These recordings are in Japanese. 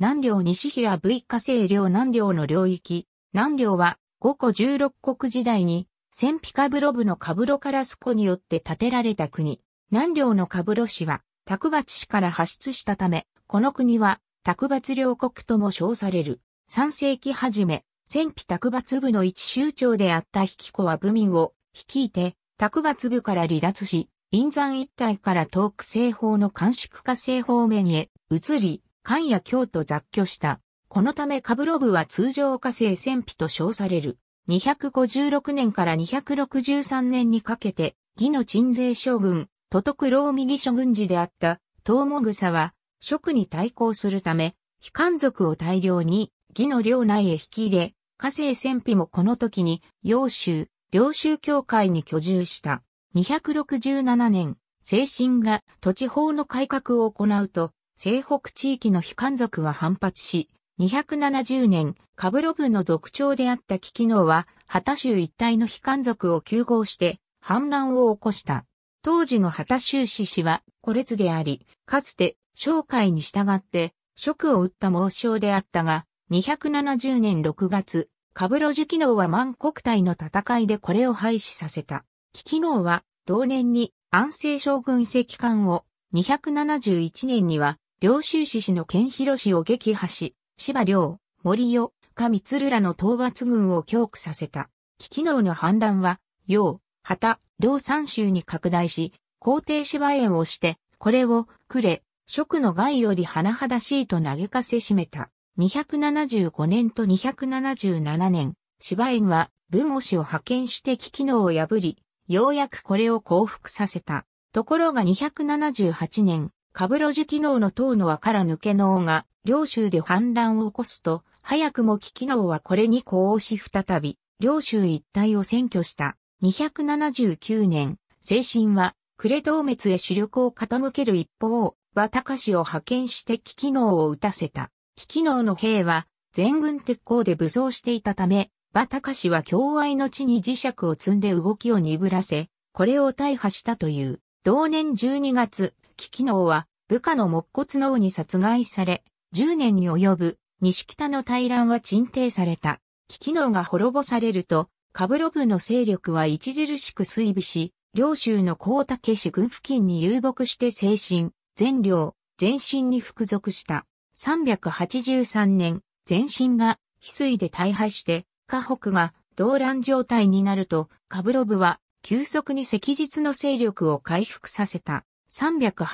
南領西平 V 火星領南領の領域。南領は、五個16国時代に、戦ピカブロ部のカブロカラスコによって建てられた国。南領のカブロ氏は、卓抜氏から発出したため、この国は、卓抜領国とも称される。3世紀初め、戦費卓抜部の一州長であった引子は部民を率いて、卓抜部から離脱し、陰山一帯から東く西方の監縮化西方面へ移り、関や京都雑居した。このためカブロブは通常火星戦費と称される。256年から263年にかけて、義の鎮税将軍、ローミギ諸軍事であった、東モグサは、職に対抗するため、非官族を大量に、義の領内へ引き入れ、火星戦費もこの時に、洋州、領州協会に居住した。267年、精神が土地法の改革を行うと、西北地域の非漢族は反発し、270年、カブロブの族長であったキキノは、旗州一帯の非漢族を休合して、反乱を起こした。当時の旗州氏士は、孤列であり、かつて、商会に従って、職を打った猛将であったが、270年6月、カブロジキノは万国体の戦いでこれを廃止させた。キキノは、同年に安政将軍遺跡館を、271年には領州市氏の県広市を撃破し、芝領、森代、上鶴らの討伐軍を強苦させた。危機能の反乱は、陽、旗、両三州に拡大し、皇帝芝園をして、これを、くれ、職の害より甚だしいと嘆かせしめた。275年と277年、芝園は文王氏を派遣して危機能を破り、ようやくこれを降伏させた。ところが278年、カブロジ機能の等の輪から抜け脳が、領州で反乱を起こすと、早くも危機能はこれに呼応し再び、領州一帯を占拠した。279年、精神は、クレ動滅へ主力を傾ける一方、は高氏を派遣して危機能を打たせた。危機能の兵は、全軍鉄鋼で武装していたため、馬高氏は共愛の地に磁石を積んで動きを鈍らせ、これを大破したという。同年12月、危機能は部下の木骨脳に殺害され、10年に及ぶ西北の大乱は鎮定された。危機能が滅ぼされると、カブロブの勢力は著しく衰微し、領州の高竹市軍付近に遊牧して精神、全領、全身に服属した。383年、全身が翡翠で大敗して、河北が動乱状態になると、カブロブは急速に赤日の勢力を回復させた。3 8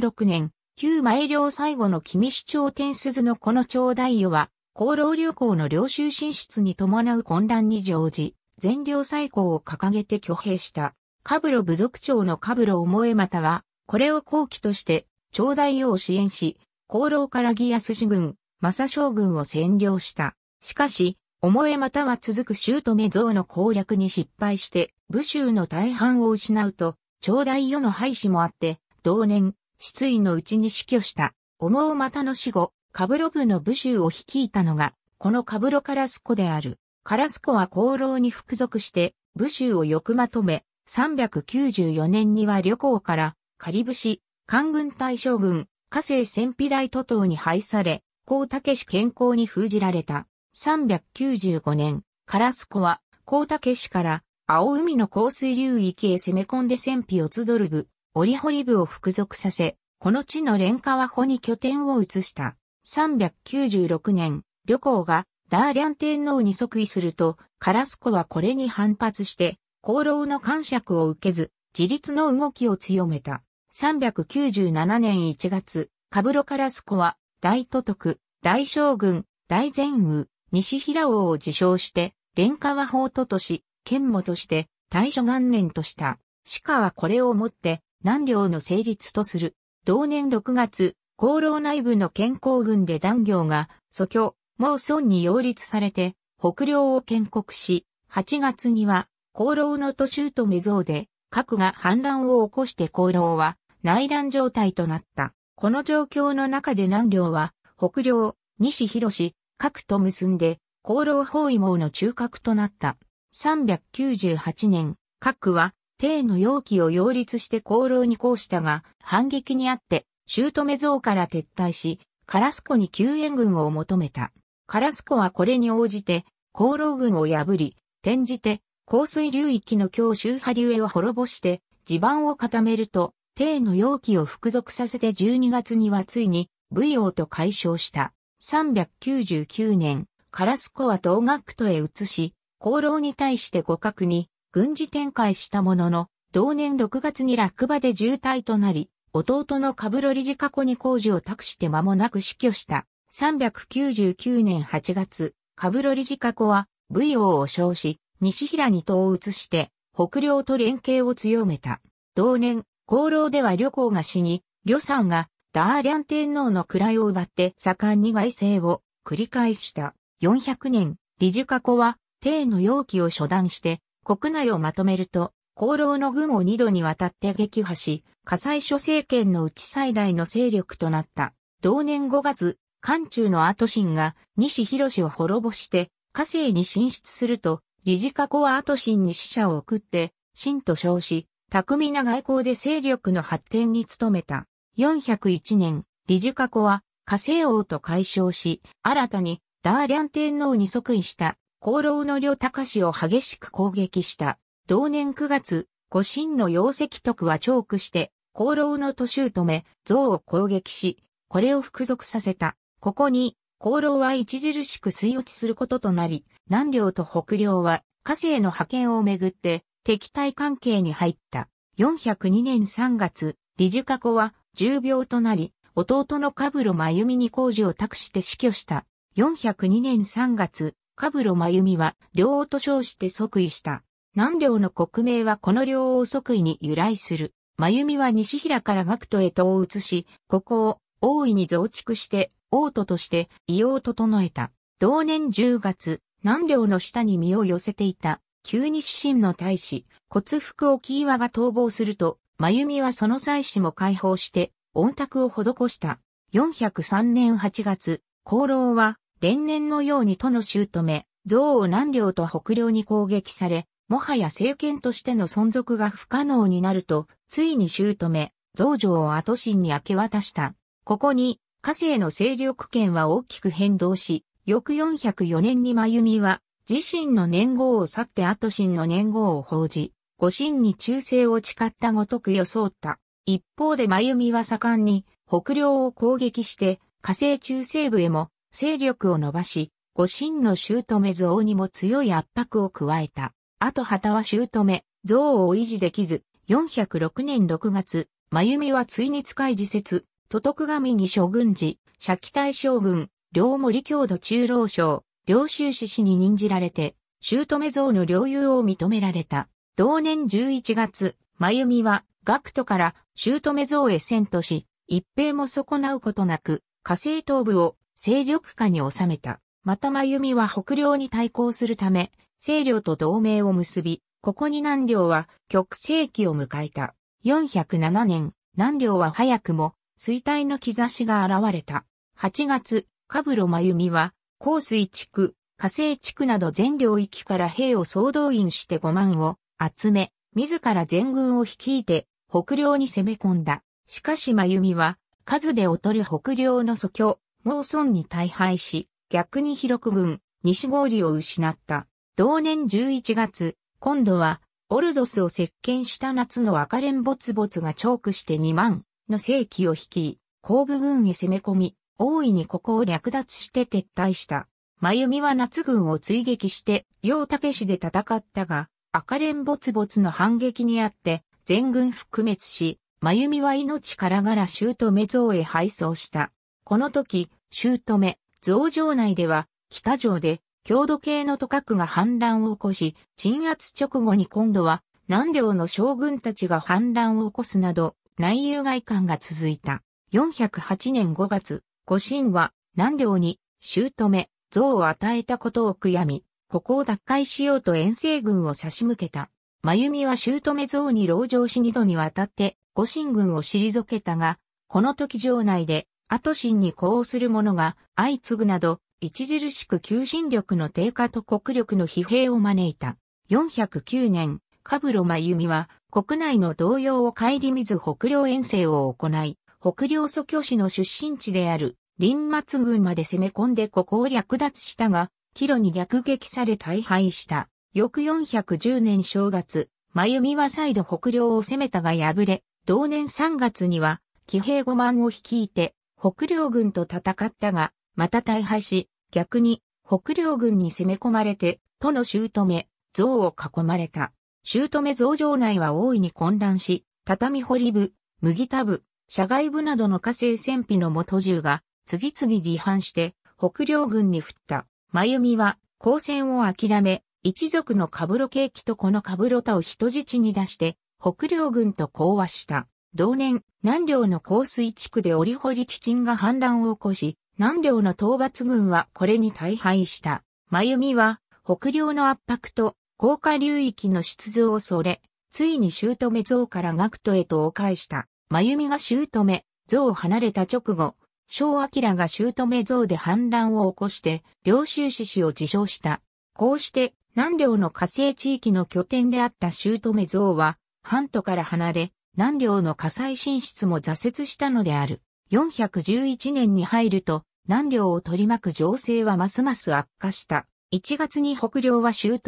6年、旧前領最後の君主張天鈴のこの朝大与は、功労流行の領収進出に伴う混乱に乗じ、全領再興を掲げて挙兵した、カブロ部族長のカブロ思えまたは、これを後期として、朝大与を支援し、功労からギアス氏軍、サ将軍を占領した。しかし、思えまたは続くメゾウの攻略に失敗して、武州の大半を失うと、朝大与の廃止もあって、同年、失意のうちに死去した、思うまたの死後、カブロ部の武州を率いたのが、このカブロカラスコである。カラスコは功労に服属して、武州をよくまとめ、394年には旅行から、仮武士、官軍大将軍、火星戦費大都等に配され、高武氏健康に封じられた。395年、カラスコは、高武氏から、青海の降水流域へ攻め込んで戦費を集る部、オリホリ部を服属させ、この地のカワホに拠点を移した。396年、旅行がダーリャン天皇に即位すると、カラスコはこれに反発して、功労の感触を受けず、自立の動きを強めた。397年1月、カブロカラスコは、大都督、大将軍、大前雨、西平王を自称して、カワ法都とし、剣母として、大初元年とした。鹿はこれをもって、南領の成立とする。同年6月、功労内部の健康軍で南業が、祖居、毛村に擁立されて、北領を建国し、8月には、功労の都州と目蔵で、核が反乱を起こして功労は、内乱状態となった。この状況の中で南領は、北領、西広核と結んで、功労包囲網の中核となった。398年、核は、帝の容器を擁立して功労に行したが、反撃にあって、姑像から撤退し、カラスコに救援軍を求めた。カラスコはこれに応じて、功労軍を破り、転じて、降水流域の強周波流へを滅ぼして、地盤を固めると、帝の容器を服属させて12月にはついに、武用と解消した。399年、カラスコは東学都へ移し、功労に対して互角に、軍事展開したものの、同年6月に落馬で重体となり、弟のカブロリジカコに工事を託して間もなく死去した。399年8月、カブロリジカコは、武陽を称し、西平にを移して、北領と連携を強めた。同年、功労では旅行が死に、旅さんが、ダーリャン天皇の位を奪って盛んに外政を繰り返した。400年、リジカコは、帝の容器を処断して、国内をまとめると、功労の軍を二度にわたって撃破し、火災諸政権のうち最大の勢力となった。同年5月、韓中の後進が西広を滅ぼして、火星に進出すると、理事過去は後進に死者を送って、真と称し、巧みな外交で勢力の発展に努めた。401年、理事過去は火星王と解消し、新たにダーリャン天皇に即位した。功労の両高氏を激しく攻撃した。同年9月、五神の陽石徳はチョークして、功労の年を止め、像を攻撃し、これを服属させた。ここに、功労は著しく水落ちすることとなり、南領と北領は、火星の派遣をめぐって、敵対関係に入った。402年3月、李樹加子は、重病となり、弟のカブロ真由美に工事を託して死去した。402年3月、カブロマユミは領王と称して即位した。南領の国名はこの領王即位に由来する。マユミは西平から学徒へ党を移し、ここを大いに増築して、王都として異様を整えた。同年10月、南領の下に身を寄せていた、旧日清の大使、骨服を岩が逃亡すると、マユミはその妻子も解放して、恩卓を施した。403年8月、功労は連年のように都の姑、憎を南領と北領に攻撃され、もはや政権としての存続が不可能になると、ついに姑、増上を後進に明け渡した。ここに、火星の勢力圏は大きく変動し、翌404年に真由美は、自身の年号を去って後進の年号を報じ、五進に忠誠を誓ったごとく装った。一方で真由美は盛んに、北領を攻撃して、火星中西部へも勢力を伸ばし、五神の姑像にも強い圧迫を加えた。あと旗は姑、像を維持できず、406年6月、真美は追日会自説、都徳神に諸軍事、社期大将軍、両森郷土中老将、領州志士に任じられて、姑像の領有を認められた。同年11月、真美は、学徒から、姑像へ遷都し、一平も損なうことなく、火星頭部を勢力下に収めた。また真弓は北領に対抗するため、西領と同盟を結び、ここに南領は極盛期を迎えた。407年、南領は早くも衰退の兆しが現れた。8月、カブロ真弓は、香水地区、火星地区など全領域から兵を総動員して5万を集め、自ら全軍を率いて北領に攻め込んだ。しかし真弓は、数で劣る北領の訴求、モ村に大敗し、逆に広く軍、西氷を失った。同年11月、今度は、オルドスを席巻した夏の赤レンボツボツがチョークして2万の世紀を率い、後部軍へ攻め込み、大いにここを略奪して撤退した。真由美は夏軍を追撃して、陽武市で戦ったが、赤レンボツボツの反撃にあって、全軍覆滅し、真由美は命からがら州とメゾーへ敗走した。この時、姑、増城内では、北城で、郷土系の都閣が反乱を起こし、鎮圧直後に今度は、南領の将軍たちが反乱を起こすなど、内遊外観が続いた。408年5月、五神は、南領に、姑、像を与えたことを悔やみ、ここを奪回しようと遠征軍を差し向けた。真由美は姑像に籠城し二度にわたって、五神軍を退けたが、この時城内でアトシンに呼応する者が相次ぐなど、著しく求心力の低下と国力の疲弊を招いた。409年、カブロマユミは国内の動揺を顧みず北領遠征を行い、北領祖教士の出身地である林末軍まで攻め込んでここを略奪したが、キロに逆撃され大敗した。翌410年正月、真由美は再度北領を攻めたが敗れ、同年3月には、騎兵5万を率いて、北領軍と戦ったが、また大敗し、逆に北領軍に攻め込まれて、都の姑、像を囲まれた。姑像城内は大いに混乱し、畳堀部、麦田部、社外部などの火星戦費の元銃が次々離反して北領軍に振った。真由美は交戦を諦め、一族のカブロケーキとこのカブロタを人質に出して北領軍と講和した。同年、南梁の香水地区で折堀基鎮が反乱を起こし、南梁の討伐軍はこれに大敗した。真弓は、北梁の圧迫と、高架流域の出動を恐れ、ついに姑像から学徒へと迂回した。真弓が姑、像を離れた直後、小明が姑像で反乱を起こして、領収志士を自称した。こうして、南梁の火星地域の拠点であった姑像は、半島から離れ、南梁の火災進出も挫折したのである。411年に入ると、南梁を取り巻く情勢はますます悪化した。1月に北領は姑、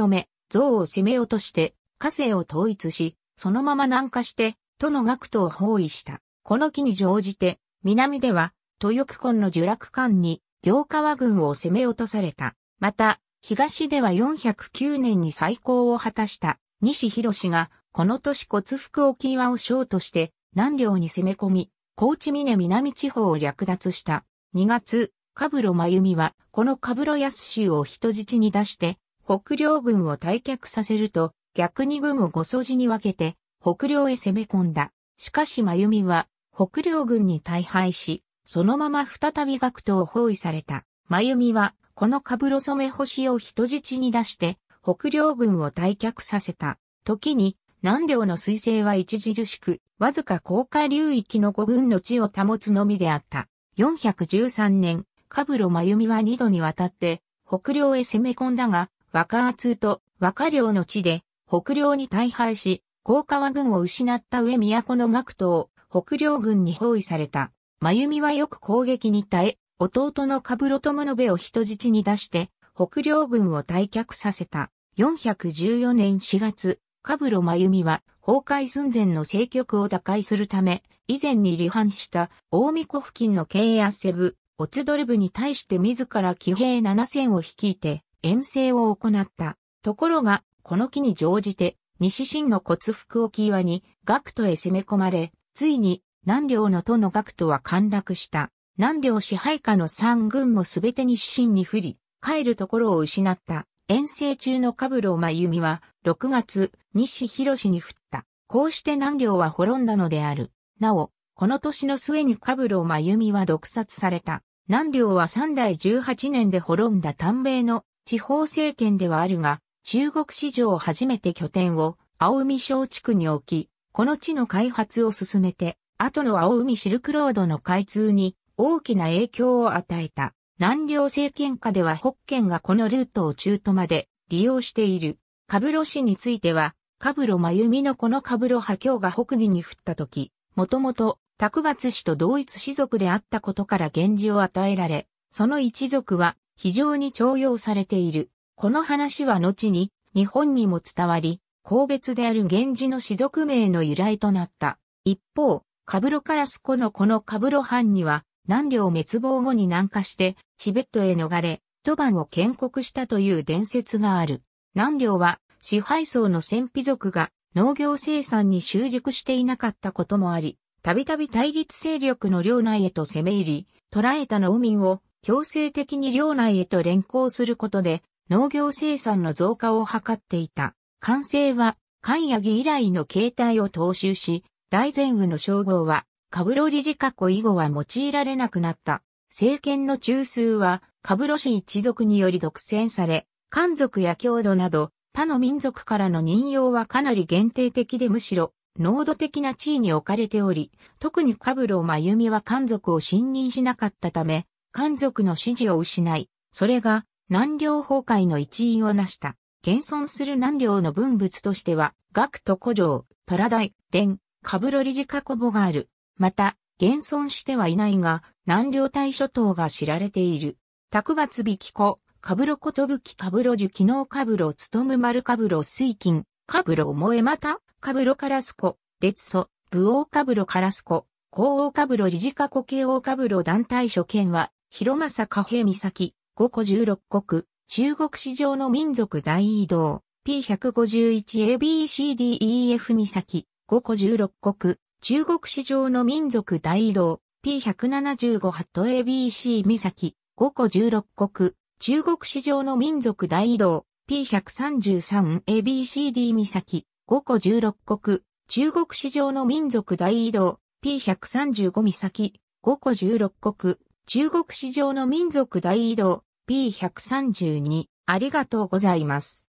象を攻め落として、火星を統一し、そのまま南下して、都の学徒を包囲した。この機に乗じて、南では、豊久根の呪落艦に、行川軍を攻め落とされた。また、東では409年に再興を果たした西広氏がこの年骨福沖岩を省として南領に攻め込み、高知峰南地方を略奪した。2月、カブロ真由美は、このカブロ安州を人質に出して、北領軍を退却させると、逆に軍を五掃除に分けて、北領へ攻め込んだ。しかし真由美は、北領軍に大敗し、そのまま再び学徒を包囲された。真由美は、このカブロ染星を人質に出して、北領軍を退却させた。時に、南梁の彗星は著しく、わずか高下流域の五軍の地を保つのみであった。413年、カブロ真由美は二度にわたって、北領へ攻め込んだが、若厚と若領の地で、北領に大敗し、高川軍を失った上都の学徒を北領軍に包囲された。真由美はよく攻撃に耐え、弟のカブロ友延を人質に出して、北領軍を退却させた。414年4月、カブロ・マユミは崩壊寸前の政局を打開するため、以前に離反した大巫湖付近の経営アセブ、オツドルブに対して自ら騎兵7000を率いて遠征を行った。ところが、この機に乗じて、西秦の骨服を際に、学徒へ攻め込まれ、ついに、南領の都の学徒は陥落した。南領支配下の三軍もすべて西秦に降り、帰るところを失った。遠征中のカブロ真由美は、6月、西広に降った。こうして南領は滅んだのである。なお、この年の末にカブロ真由美は毒殺された。南領は3代18年で滅んだ短米の地方政権ではあるが、中国史上初めて拠点を青海小地区に置き、この地の開発を進めて、後の青海シルクロードの開通に大きな影響を与えた。南梁政権下では北県がこのルートを中途まで利用している。カブロ氏については、カブロ真由美のこのカブロ派教が北義に降った時、もともと、卓抜氏と同一氏族であったことから源氏を与えられ、その一族は非常に重用されている。この話は後に日本にも伝わり、公別である源氏の氏族名の由来となった。一方、カブロカラスコのこのカブロ藩には、南梁滅亡後に南下して、チベットへ逃れ、トバンを建国したという伝説がある。南梁は支配層の戦費族が農業生産に習熟していなかったこともあり、たびたび対立勢力の領内へと攻め入り、捕らえた農民を強制的に領内へと連行することで、農業生産の増加を図っていた。完成は、関谷義以来の形態を踏襲し、大前雨の称号は、カブロ理事過去以後は用いられなくなった。政権の中枢は、カブロ氏一族により独占され、漢族や郷土など、他の民族からの任用はかなり限定的でむしろ、濃度的な地位に置かれており、特にカブロ真由美は漢族を信任しなかったため、漢族の支持を失い、それが南領崩壊の一因を成した。現存する南領の文物としては、学徒古城、虎大、伝、カブロ理事過去母がある。また、現存してはいないが、南領大諸島が知られている。卓抜引子、かぶろことぶきかぶろ樹機能かぶろつとむ丸かぶろ水金、かぶろ思えまた、かぶろカラスコ、列祖、武王かぶろカラスコ、皇王かぶろ理事家去慶王かぶろ団体諸県は、広政加平岬、五個十六国、中国史上の民族大移動、P151ABCDEF 岬、五個十六国、中国史上の民族大移動、P175 ハット ABC 岬、5個16国、中国史上の民族大移動、P133ABCD 岬、5個16国、中国史上の民族大移動、P135 岬、5個16国、中国史上の民族大移動、P132、ありがとうございます。